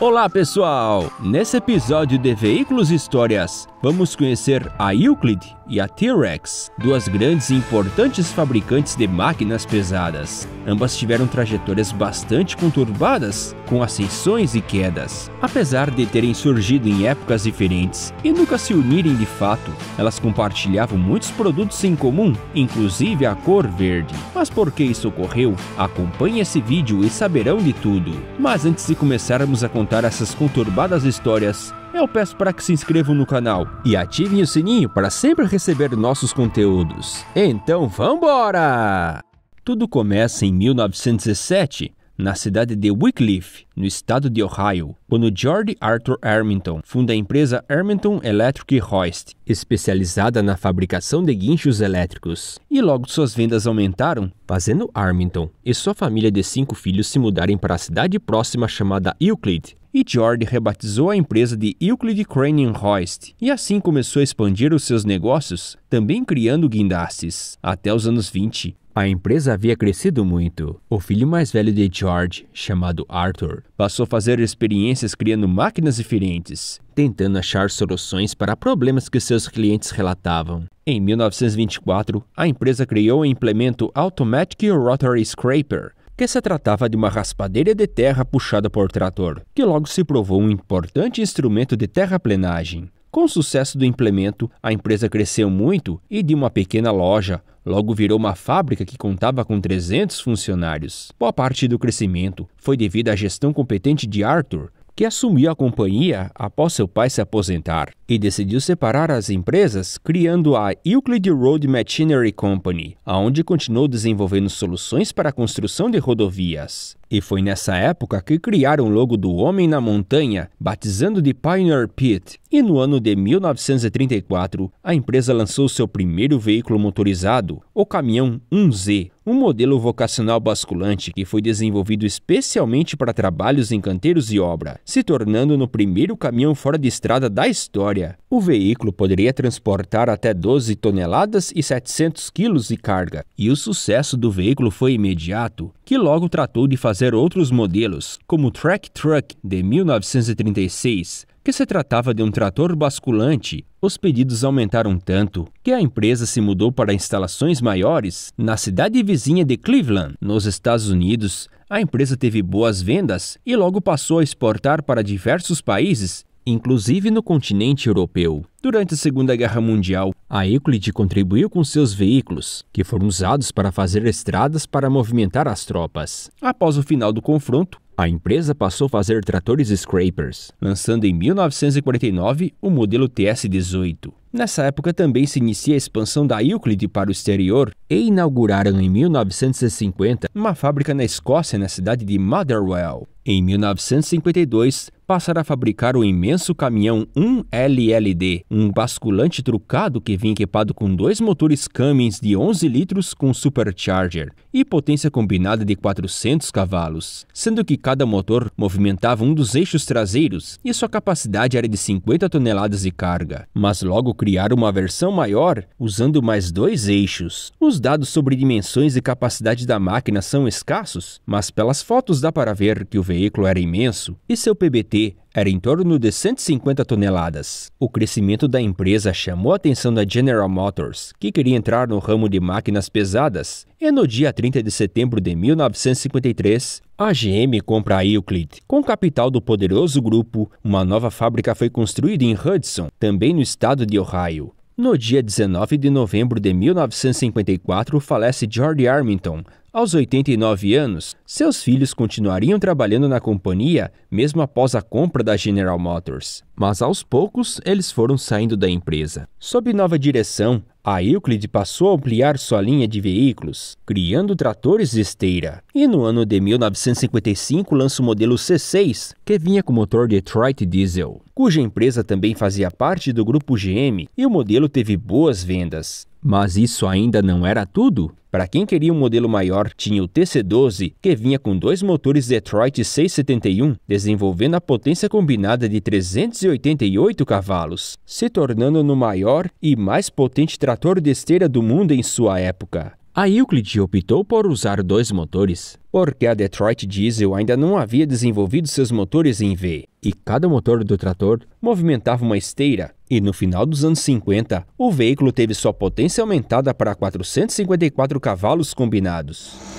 Olá pessoal! Nesse episódio de Veículos Histórias, vamos conhecer a Euclid e a T-Rex, duas grandes e importantes fabricantes de máquinas pesadas. Ambas tiveram trajetórias bastante conturbadas com ascensões e quedas. Apesar de terem surgido em épocas diferentes e nunca se unirem de fato, elas compartilhavam muitos produtos em comum, inclusive a cor verde. Mas por que isso ocorreu? Acompanhe esse vídeo e saberão de tudo. Mas antes de começarmos a contar essas conturbadas histórias, eu peço para que se inscrevam no canal e ativem o sininho para sempre receber nossos conteúdos. Então, vambora! Tudo começa em 1907 na cidade de Wycliffe, no estado de Ohio, quando George Arthur Armington funda a empresa Armington Electric Hoist, especializada na fabricação de guinchos elétricos. E logo suas vendas aumentaram, fazendo Armington e sua família de cinco filhos se mudarem para a cidade próxima chamada Euclid, e George rebatizou a empresa de Euclid Crane Hoist e assim começou a expandir os seus negócios, também criando guindastes. Até os anos 20, a empresa havia crescido muito. O filho mais velho de George, chamado Arthur, passou a fazer experiências criando máquinas diferentes, tentando achar soluções para problemas que seus clientes relatavam. Em 1924, a empresa criou o implemento Automatic Rotary Scraper, que se tratava de uma raspadeira de terra puxada por trator, que logo se provou um importante instrumento de terraplenagem. Com o sucesso do implemento, a empresa cresceu muito e de uma pequena loja Logo virou uma fábrica que contava com 300 funcionários. Boa parte do crescimento foi devido à gestão competente de Arthur, que assumiu a companhia após seu pai se aposentar e decidiu separar as empresas, criando a Euclid Road Machinery Company, aonde continuou desenvolvendo soluções para a construção de rodovias. E foi nessa época que criaram o logo do Homem na Montanha, batizando de Pioneer Pit. E no ano de 1934, a empresa lançou seu primeiro veículo motorizado, o caminhão 1Z, um modelo vocacional basculante que foi desenvolvido especialmente para trabalhos em canteiros e obra, se tornando no primeiro caminhão fora de estrada da história o veículo poderia transportar até 12 toneladas e 700 quilos de carga, e o sucesso do veículo foi imediato, que logo tratou de fazer outros modelos, como o Track Truck de 1936, que se tratava de um trator basculante, os pedidos aumentaram tanto que a empresa se mudou para instalações maiores na cidade vizinha de Cleveland, nos Estados Unidos. A empresa teve boas vendas e logo passou a exportar para diversos países inclusive no continente europeu. Durante a Segunda Guerra Mundial, a Euclid contribuiu com seus veículos, que foram usados para fazer estradas para movimentar as tropas. Após o final do confronto, a empresa passou a fazer tratores scrapers, lançando em 1949 o modelo TS-18. Nessa época também se inicia a expansão da Euclid para o exterior e inauguraram em 1950 uma fábrica na Escócia, na cidade de Motherwell. Em 1952, passaram a fabricar o imenso caminhão 1LLD, um basculante trucado que vinha equipado com dois motores Cummins de 11 litros com supercharger e potência combinada de 400 cavalos, sendo que cada motor movimentava um dos eixos traseiros e sua capacidade era de 50 toneladas de carga. Mas logo criar uma versão maior usando mais dois eixos. Os dados sobre dimensões e capacidade da máquina são escassos, mas pelas fotos dá para ver que o veículo era imenso e seu PBT era em torno de 150 toneladas. O crescimento da empresa chamou a atenção da General Motors, que queria entrar no ramo de máquinas pesadas. E no dia 30 de setembro de 1953, a GM compra a Euclid. Com capital do poderoso grupo, uma nova fábrica foi construída em Hudson, também no estado de Ohio. No dia 19 de novembro de 1954, falece George Armington, aos 89 anos, seus filhos continuariam trabalhando na companhia mesmo após a compra da General Motors, mas aos poucos eles foram saindo da empresa. Sob nova direção, a Euclid passou a ampliar sua linha de veículos, criando tratores de esteira. E no ano de 1955 lança o modelo C6, que vinha com motor Detroit Diesel, cuja empresa também fazia parte do grupo GM e o modelo teve boas vendas. Mas isso ainda não era tudo. Para quem queria um modelo maior, tinha o TC12, que vinha com dois motores Detroit 671, desenvolvendo a potência combinada de 388 cavalos, se tornando no maior e mais potente trator trator de esteira do mundo em sua época. A Euclid optou por usar dois motores, porque a Detroit Diesel ainda não havia desenvolvido seus motores em V, e cada motor do trator movimentava uma esteira, e no final dos anos 50, o veículo teve sua potência aumentada para 454 cavalos combinados.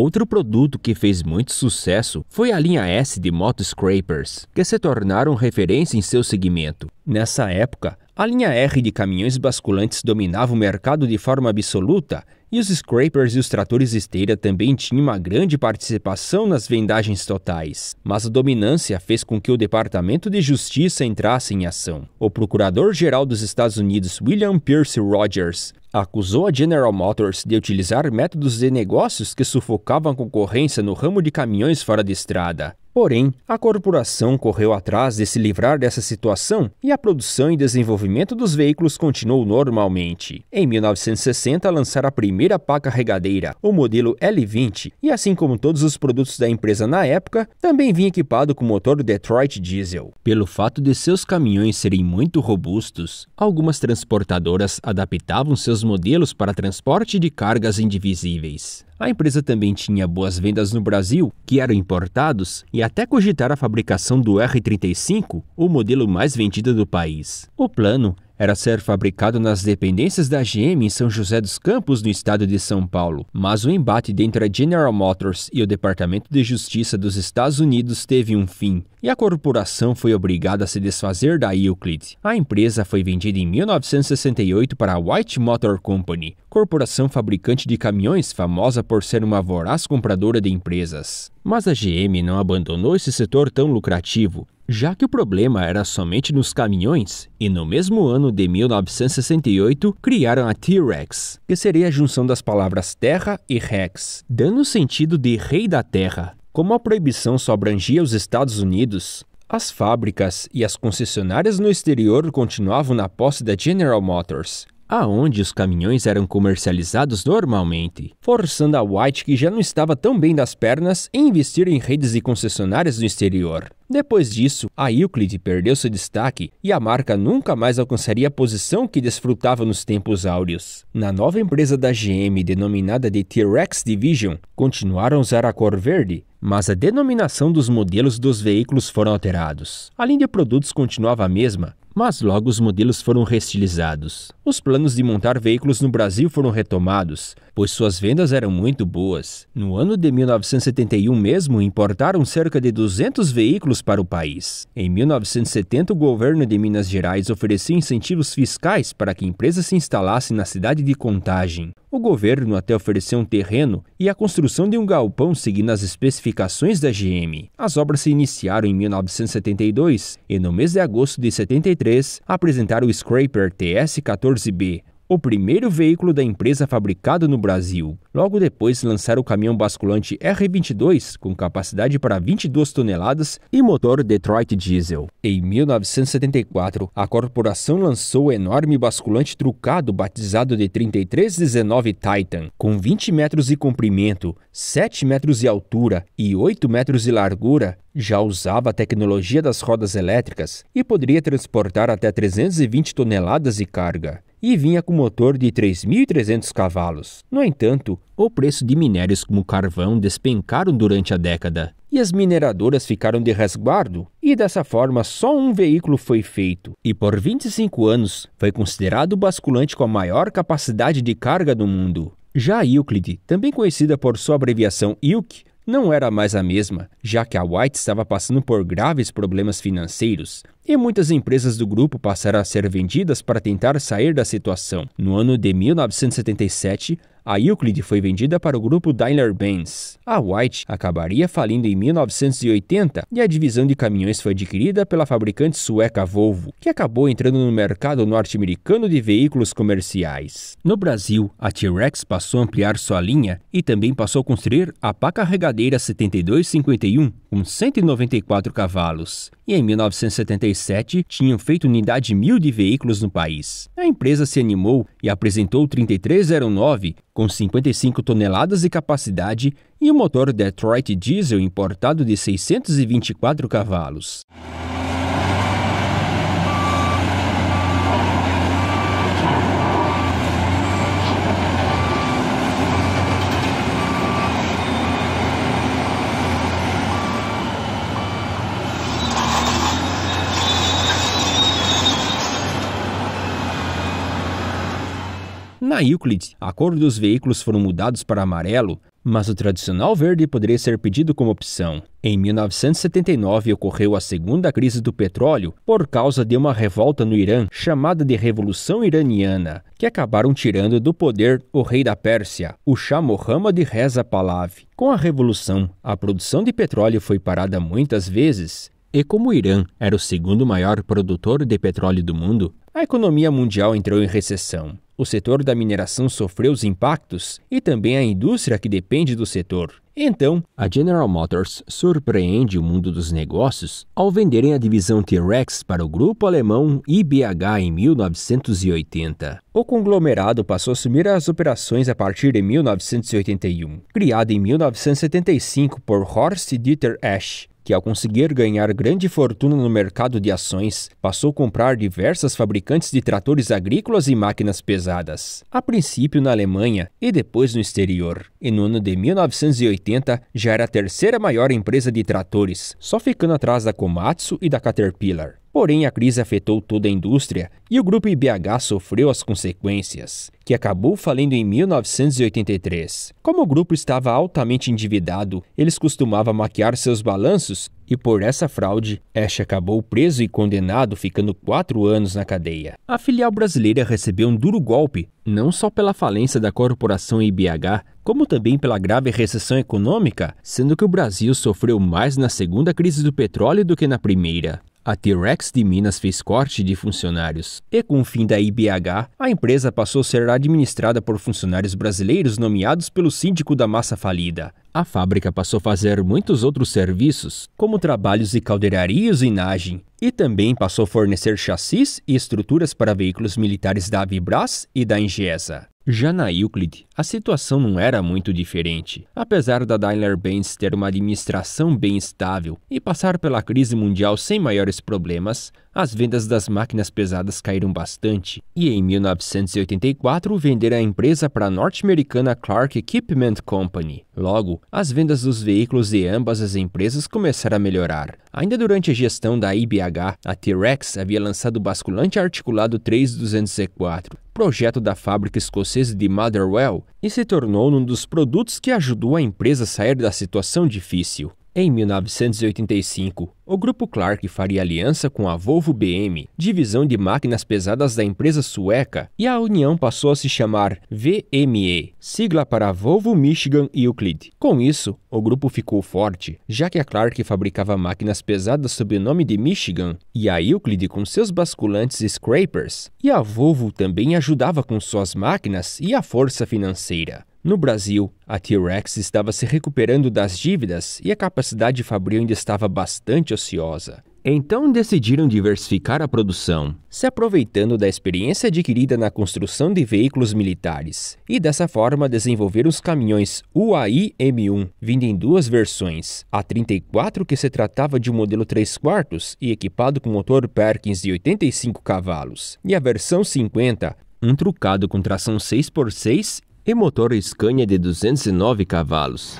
Outro produto que fez muito sucesso foi a linha S de moto scrapers, que se tornaram referência em seu segmento. Nessa época, a linha R de caminhões basculantes dominava o mercado de forma absoluta e os scrapers e os tratores esteira também tinham uma grande participação nas vendagens totais. Mas a dominância fez com que o Departamento de Justiça entrasse em ação. O Procurador-Geral dos Estados Unidos, William Pierce Rogers, acusou a General Motors de utilizar métodos de negócios que sufocavam a concorrência no ramo de caminhões fora de estrada. Porém, a corporação correu atrás de se livrar dessa situação e a produção e desenvolvimento dos veículos continuou normalmente. Em 1960, lançaram a primeira pá carregadeira, o modelo L20, e assim como todos os produtos da empresa na época, também vinha equipado com motor Detroit Diesel. Pelo fato de seus caminhões serem muito robustos, algumas transportadoras adaptavam seus modelos para transporte de cargas indivisíveis. A empresa também tinha boas vendas no Brasil, que eram importados, e até cogitar a fabricação do R35, o modelo mais vendido do país. O plano era ser fabricado nas dependências da GM em São José dos Campos, no estado de São Paulo. Mas o embate entre a General Motors e o Departamento de Justiça dos Estados Unidos teve um fim, e a corporação foi obrigada a se desfazer da Euclid. A empresa foi vendida em 1968 para a White Motor Company, corporação fabricante de caminhões famosa por ser uma voraz compradora de empresas. Mas a GM não abandonou esse setor tão lucrativo já que o problema era somente nos caminhões, e no mesmo ano de 1968 criaram a T-Rex, que seria a junção das palavras terra e rex, dando o sentido de rei da terra. Como a proibição só abrangia os Estados Unidos, as fábricas e as concessionárias no exterior continuavam na posse da General Motors, aonde os caminhões eram comercializados normalmente, forçando a White, que já não estava tão bem das pernas, a investir em redes e concessionárias no exterior. Depois disso, a Euclid perdeu seu destaque e a marca nunca mais alcançaria a posição que desfrutava nos tempos áureos. Na nova empresa da GM, denominada de T-Rex Division, continuaram a usar a cor verde, mas a denominação dos modelos dos veículos foram alterados. A linha de produtos continuava a mesma, mas logo os modelos foram restilizados. Os planos de montar veículos no Brasil foram retomados, pois suas vendas eram muito boas. No ano de 1971 mesmo, importaram cerca de 200 veículos para o país. Em 1970, o governo de Minas Gerais ofereceu incentivos fiscais para que empresas se instalassem na cidade de Contagem. O governo até ofereceu um terreno e a construção de um galpão seguindo as especificações da GM. As obras se iniciaram em 1972 e no mês de agosto de 73 apresentaram o Scraper TS-14B, o primeiro veículo da empresa fabricado no Brasil. Logo depois, lançaram o caminhão basculante R22, com capacidade para 22 toneladas e motor Detroit Diesel. Em 1974, a corporação lançou o enorme basculante trucado batizado de 3319 Titan, com 20 metros de comprimento, 7 metros de altura e 8 metros de largura, já usava a tecnologia das rodas elétricas e poderia transportar até 320 toneladas de carga e vinha com motor de 3.300 cavalos. No entanto, o preço de minérios como carvão despencaram durante a década e as mineradoras ficaram de resguardo, e dessa forma só um veículo foi feito, e por 25 anos foi considerado o basculante com a maior capacidade de carga do mundo. Já a Euclid, também conhecida por sua abreviação IUC, não era mais a mesma, já que a White estava passando por graves problemas financeiros e muitas empresas do grupo passaram a ser vendidas para tentar sair da situação. No ano de 1977, a Euclid foi vendida para o grupo Daimler-Benz. A White acabaria falindo em 1980 e a divisão de caminhões foi adquirida pela fabricante sueca Volvo, que acabou entrando no mercado norte-americano de veículos comerciais. No Brasil, a T-Rex passou a ampliar sua linha e também passou a construir a pá carregadeira 7251 com 194 cavalos. E em 1977 tinham feito unidade mil de veículos no país. A empresa se animou e apresentou o 3309 com 55 toneladas de capacidade e um motor Detroit diesel importado de 624 cavalos. Na Euclid, a cor dos veículos foram mudados para amarelo, mas o tradicional verde poderia ser pedido como opção. Em 1979 ocorreu a segunda crise do petróleo por causa de uma revolta no Irã chamada de Revolução Iraniana, que acabaram tirando do poder o rei da Pérsia, o Shah Mohammad Reza Pahlavi. Com a revolução, a produção de petróleo foi parada muitas vezes e como o Irã era o segundo maior produtor de petróleo do mundo, a economia mundial entrou em recessão. O setor da mineração sofreu os impactos e também a indústria que depende do setor. Então, a General Motors surpreende o mundo dos negócios ao venderem a divisão T-Rex para o grupo alemão IBH em 1980. O conglomerado passou a assumir as operações a partir de 1981. Criado em 1975 por Horst Dieter Esch, que, ao conseguir ganhar grande fortuna no mercado de ações, passou a comprar diversas fabricantes de tratores agrícolas e máquinas pesadas, a princípio na Alemanha e depois no exterior. E no ano de 1980 já era a terceira maior empresa de tratores, só ficando atrás da Komatsu e da Caterpillar. Porém, a crise afetou toda a indústria e o grupo IBH sofreu as consequências, que acabou falindo em 1983. Como o grupo estava altamente endividado, eles costumavam maquiar seus balanços e por essa fraude, Ash acabou preso e condenado, ficando quatro anos na cadeia. A filial brasileira recebeu um duro golpe, não só pela falência da corporação IBH, como também pela grave recessão econômica, sendo que o Brasil sofreu mais na segunda crise do petróleo do que na primeira. A T-Rex de Minas fez corte de funcionários e, com o fim da IBH, a empresa passou a ser administrada por funcionários brasileiros nomeados pelo síndico da massa falida. A fábrica passou a fazer muitos outros serviços, como trabalhos de caldeiraria e usinagem, e também passou a fornecer chassis e estruturas para veículos militares da Avibraz e da Ingesa. Já na Euclid, a situação não era muito diferente. Apesar da Daimler-Benz ter uma administração bem estável e passar pela crise mundial sem maiores problemas, as vendas das máquinas pesadas caíram bastante. E em 1984, venderam a empresa para a norte-americana Clark Equipment Company. Logo, as vendas dos veículos de ambas as empresas começaram a melhorar. Ainda durante a gestão da IBH, a T-Rex havia lançado o basculante articulado 3204, projeto da fábrica escocesa de Motherwell e se tornou um dos produtos que ajudou a empresa a sair da situação difícil. Em 1985, o grupo Clark faria aliança com a Volvo BM, divisão de máquinas pesadas da empresa sueca, e a união passou a se chamar VME, sigla para Volvo Michigan Euclid. Com isso, o grupo ficou forte, já que a Clark fabricava máquinas pesadas sob o nome de Michigan e a Euclid com seus basculantes scrapers, e a Volvo também ajudava com suas máquinas e a força financeira. No Brasil, a T-Rex estava se recuperando das dívidas e a capacidade fabril ainda estava bastante ociosa. Então decidiram diversificar a produção, se aproveitando da experiência adquirida na construção de veículos militares, e dessa forma desenvolver os caminhões UAI M1, vindo em duas versões: a 34, que se tratava de um modelo 3 quartos e equipado com motor Perkins de 85 cavalos, e a versão 50, um trucado com tração 6x6 e motor Scania de 209 cavalos.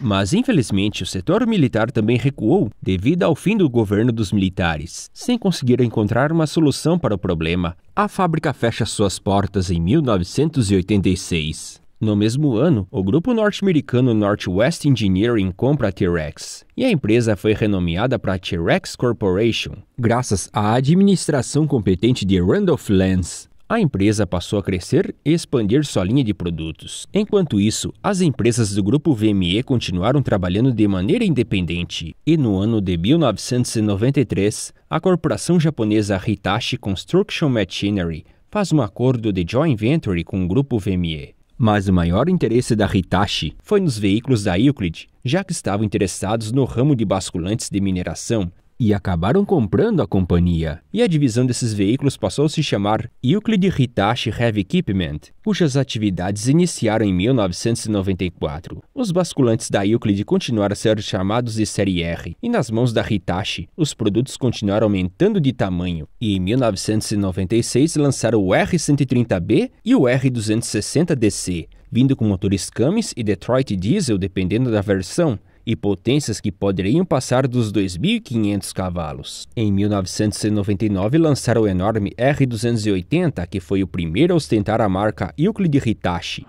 Mas infelizmente o setor militar também recuou devido ao fim do governo dos militares. Sem conseguir encontrar uma solução para o problema, a fábrica fecha suas portas em 1986. No mesmo ano, o grupo norte-americano Northwest Engineering compra a T-Rex, e a empresa foi renomeada para T-Rex Corporation. Graças à administração competente de Randolph Lenz, a empresa passou a crescer e expandir sua linha de produtos. Enquanto isso, as empresas do grupo VME continuaram trabalhando de maneira independente, e no ano de 1993, a corporação japonesa Hitachi Construction Machinery faz um acordo de joint venture com o grupo VME. Mas o maior interesse da Hitachi foi nos veículos da Euclid, já que estavam interessados no ramo de basculantes de mineração, e acabaram comprando a companhia. E a divisão desses veículos passou a se chamar Euclid Hitachi Heavy Equipment, cujas atividades iniciaram em 1994. Os basculantes da Euclid continuaram a ser chamados de série R, e nas mãos da Hitachi, os produtos continuaram aumentando de tamanho, e em 1996 lançaram o R130B e o R260DC, vindo com motores Cummins e Detroit Diesel dependendo da versão, e potências que poderiam passar dos 2.500 cavalos. Em 1999 lançaram o enorme R280, que foi o primeiro a ostentar a marca Euclid Hitachi.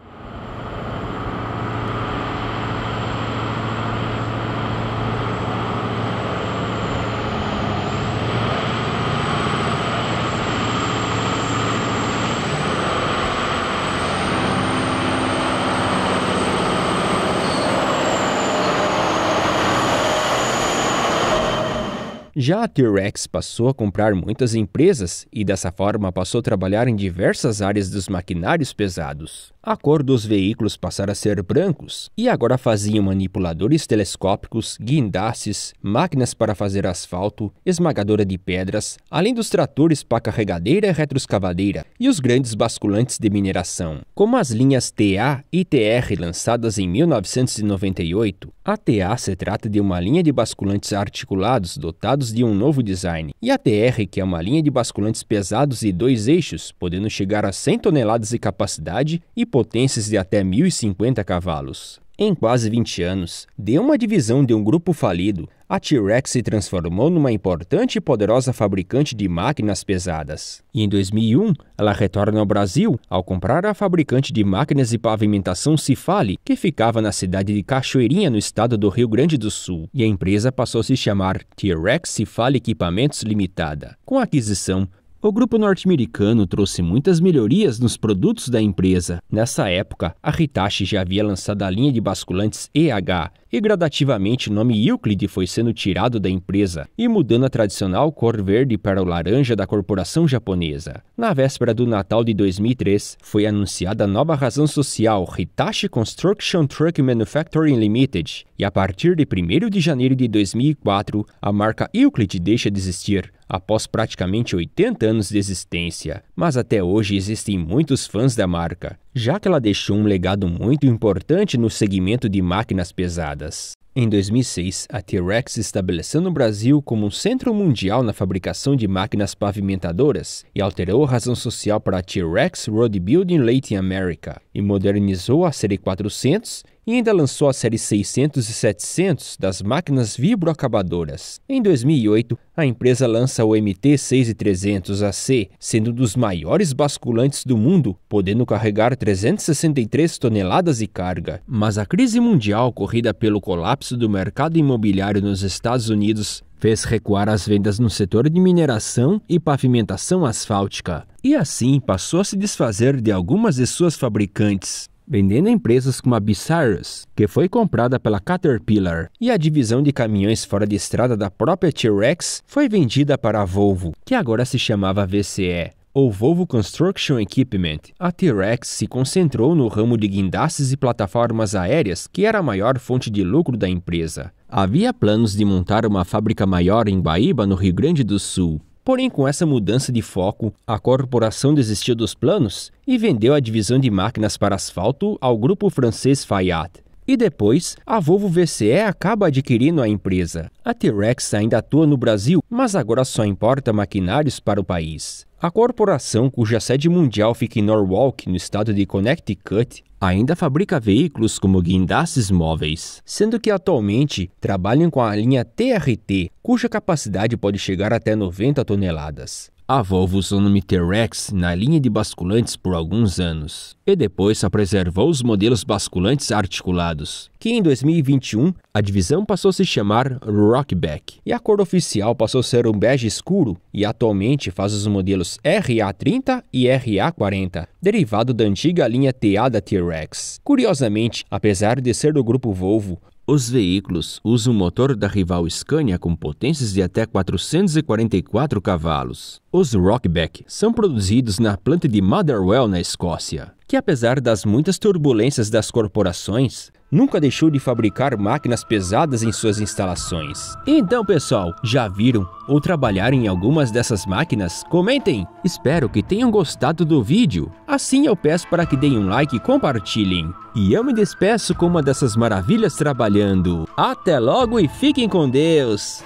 Já a T-Rex passou a comprar muitas empresas e dessa forma passou a trabalhar em diversas áreas dos maquinários pesados. A cor dos veículos passara a ser brancos e agora faziam manipuladores telescópicos, guindastes, máquinas para fazer asfalto, esmagadora de pedras, além dos tratores para carregadeira e retroescavadeira e os grandes basculantes de mineração. Como as linhas TA e TR lançadas em 1998, a TA se trata de uma linha de basculantes articulados dotados de um novo design. E a TR, que é uma linha de basculantes pesados e dois eixos, podendo chegar a 100 toneladas de capacidade e potências de até 1050 cavalos. Em quase 20 anos, de uma divisão de um grupo falido, a T-Rex se transformou numa importante e poderosa fabricante de máquinas pesadas. E em 2001, ela retorna ao Brasil ao comprar a fabricante de máquinas de pavimentação Cifale, que ficava na cidade de Cachoeirinha, no estado do Rio Grande do Sul. E a empresa passou a se chamar T-Rex Cifale Equipamentos Limitada. Com a aquisição, o grupo norte-americano trouxe muitas melhorias nos produtos da empresa. Nessa época, a Hitachi já havia lançado a linha de basculantes EH, e gradativamente o nome Euclid foi sendo tirado da empresa e mudando a tradicional cor verde para o laranja da corporação japonesa. Na véspera do Natal de 2003, foi anunciada a nova razão social Hitachi Construction Truck Manufacturing Limited, e a partir de 1 de janeiro de 2004, a marca Euclid deixa de existir após praticamente 80 anos de existência, mas até hoje existem muitos fãs da marca, já que ela deixou um legado muito importante no segmento de máquinas pesadas. Em 2006, a T-Rex estabeleceu no Brasil como um centro mundial na fabricação de máquinas pavimentadoras e alterou a razão social para a T-Rex Road Building Latin America e modernizou a série 400 e ainda lançou a série 600 e 700 das máquinas vibroacabadoras. Em 2008, a empresa lança o MT 6300 AC, sendo um dos maiores basculantes do mundo, podendo carregar 363 toneladas de carga. Mas a crise mundial corrida pelo colapso do mercado imobiliário nos Estados Unidos fez recuar as vendas no setor de mineração e pavimentação asfáltica, e assim passou a se desfazer de algumas de suas fabricantes, vendendo empresas como a Bissarus, que foi comprada pela Caterpillar, e a divisão de caminhões fora de estrada da própria T-Rex foi vendida para a Volvo, que agora se chamava VCE ou Volvo Construction Equipment, a T-Rex se concentrou no ramo de guindastes e plataformas aéreas, que era a maior fonte de lucro da empresa. Havia planos de montar uma fábrica maior em Baíba, no Rio Grande do Sul. Porém, com essa mudança de foco, a corporação desistiu dos planos e vendeu a divisão de máquinas para asfalto ao grupo francês Fayat. E depois, a Volvo VCE acaba adquirindo a empresa. A T-Rex ainda atua no Brasil, mas agora só importa maquinários para o país. A corporação, cuja sede mundial fica em Norwalk, no estado de Connecticut, ainda fabrica veículos como guindastes móveis, sendo que atualmente trabalham com a linha TRT, cuja capacidade pode chegar até 90 toneladas. A Volvo usou o nome T-Rex na linha de basculantes por alguns anos e depois só preservou os modelos basculantes articulados, que em 2021 a divisão passou a se chamar Rockback e a cor oficial passou a ser um bege escuro e atualmente faz os modelos RA30 e RA40, derivado da antiga linha TA da T-Rex. Curiosamente, apesar de ser do grupo Volvo, os veículos usam o motor da rival Scania com potências de até 444 cavalos. Os Rockback são produzidos na planta de Motherwell, na Escócia, que apesar das muitas turbulências das corporações, nunca deixou de fabricar máquinas pesadas em suas instalações. Então, pessoal, já viram ou trabalharam em algumas dessas máquinas? Comentem! Espero que tenham gostado do vídeo. Assim eu peço para que deem um like e compartilhem. E eu me despeço com uma dessas maravilhas trabalhando. Até logo e fiquem com Deus!